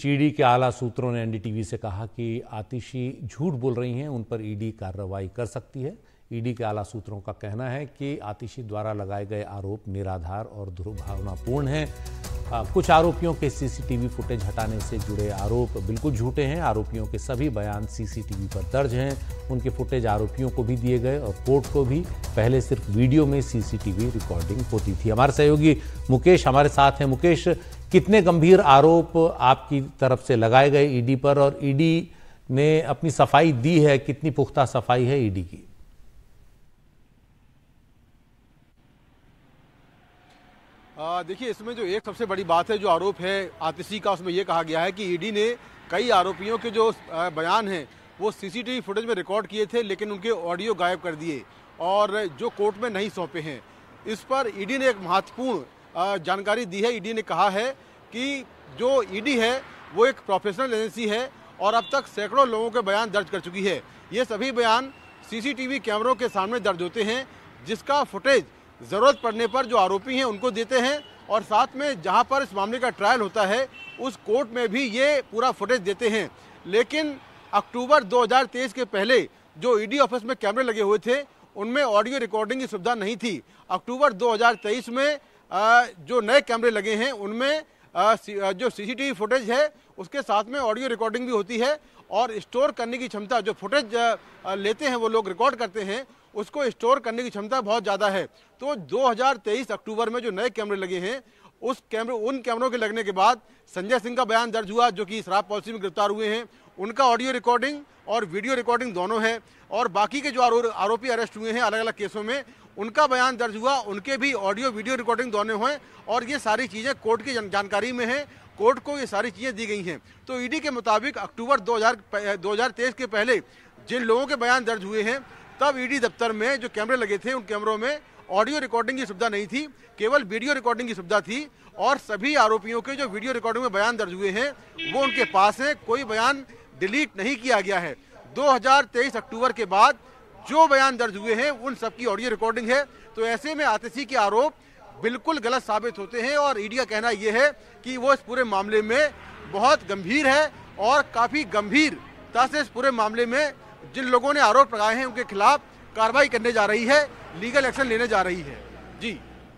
चीडी के आला सूत्रों ने एनडीटीवी से कहा कि आतिशी झूठ बोल रही हैं उन पर ईडी कार्रवाई कर सकती है ईडी के आला सूत्रों का कहना है कि आतिशी द्वारा लगाए गए आरोप निराधार और दुर्भावनापूर्ण हैं कुछ आरोपियों के सीसीटीवी फुटेज हटाने से जुड़े आरोप बिल्कुल झूठे हैं आरोपियों के सभी बयान सीसीटीवी पर दर्ज हैं उनके फुटेज आरोपियों को भी दिए गए और कोर्ट को भी पहले सिर्फ वीडियो में सीसीटीवी रिकॉर्डिंग होती थी हमारे सहयोगी मुकेश हमारे साथ हैं मुकेश कितने गंभीर आरोप आपकी तरफ से लगाए गए ईडी पर और ईडी ने अपनी सफाई दी है कितनी पुख्ता सफाई है ईडी की देखिए इसमें जो एक सबसे बड़ी बात है जो आरोप है आतिशी का उसमें यह कहा गया है कि ईडी ने कई आरोपियों के जो बयान हैं वो सीसीटीवी फुटेज में रिकॉर्ड किए थे लेकिन उनके ऑडियो गायब कर दिए और जो कोर्ट में नहीं सौंपे हैं इस पर ईडी ने एक महत्वपूर्ण जानकारी दी है ईडी ने कहा है कि जो ईडी है वो एक प्रोफेशनल एजेंसी है और अब तक सैकड़ों लोगों के बयान दर्ज कर चुकी है ये सभी बयान सीसीटीवी कैमरों के सामने दर्ज होते हैं जिसका फुटेज ज़रूरत पड़ने पर जो आरोपी हैं उनको देते हैं और साथ में जहां पर इस मामले का ट्रायल होता है उस कोर्ट में भी ये पूरा फुटेज देते हैं लेकिन अक्टूबर 2023 के पहले जो ईडी e ऑफिस में कैमरे लगे हुए थे उनमें ऑडियो रिकॉर्डिंग की सुविधा नहीं थी अक्टूबर 2023 में जो नए कैमरे लगे हैं उनमें जो सीसीटीवी फुटेज है उसके साथ में ऑडियो रिकॉर्डिंग भी होती है और स्टोर करने की क्षमता जो फुटेज लेते हैं वो लोग रिकॉर्ड करते हैं उसको स्टोर करने की क्षमता बहुत ज़्यादा है तो 2023 अक्टूबर में जो नए कैमरे लगे हैं उस कैमरे उन कैमरों के लगने के बाद संजय सिंह का बयान दर्ज हुआ जो कि शराब पॉलिसी में गिरफ्तार हुए हैं उनका ऑडियो रिकॉर्डिंग और वीडियो रिकॉर्डिंग दोनों है और बाकी के जो आरोपी अरेस्ट हुए हैं अलग अलग केसों में उनका बयान दर्ज हुआ उनके भी ऑडियो वीडियो रिकॉर्डिंग दोनों हैं और ये सारी चीज़ें कोर्ट की जानकारी में है कोर्ट को ये सारी चीज़ें दी गई हैं तो ईडी के मुताबिक अक्टूबर 2000 2023 के पहले जिन लोगों के बयान दर्ज हुए हैं तब ईडी e दफ्तर में जो कैमरे लगे थे उन कैमरों में ऑडियो रिकॉर्डिंग की सुविधा नहीं थी केवल वीडियो रिकॉर्डिंग की सुविधा थी और सभी आरोपियों के जो वीडियो रिकॉर्डिंग में बयान दर्ज हुए हैं वो उनके पास हैं कोई बयान डिलीट नहीं किया गया है 2023 अक्टूबर के बाद जो बयान दर्ज हुए हैं उन सबकी ऑडियो रिकॉर्डिंग है तो ऐसे में आतिशी के आरोप बिल्कुल गलत साबित होते हैं और ईडी e का कहना यह है कि वो इस पूरे मामले में बहुत गंभीर है और काफ़ी गंभीरता से इस पूरे मामले में जिन लोगों ने आरोप लगाए हैं उनके खिलाफ कार्रवाई करने जा रही है लीगल एक्शन लेने जा रही है जी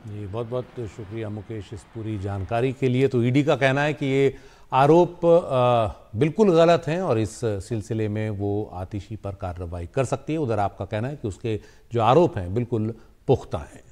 जी बहुत बहुत शुक्रिया मुकेश इस पूरी जानकारी के लिए तो ईडी e का कहना है कि ये आरोप बिल्कुल गलत हैं और इस सिलसिले में वो आतिशी पर कार्रवाई कर सकती है उधर आपका कहना है कि उसके जो आरोप हैं बिल्कुल पुख्ता हैं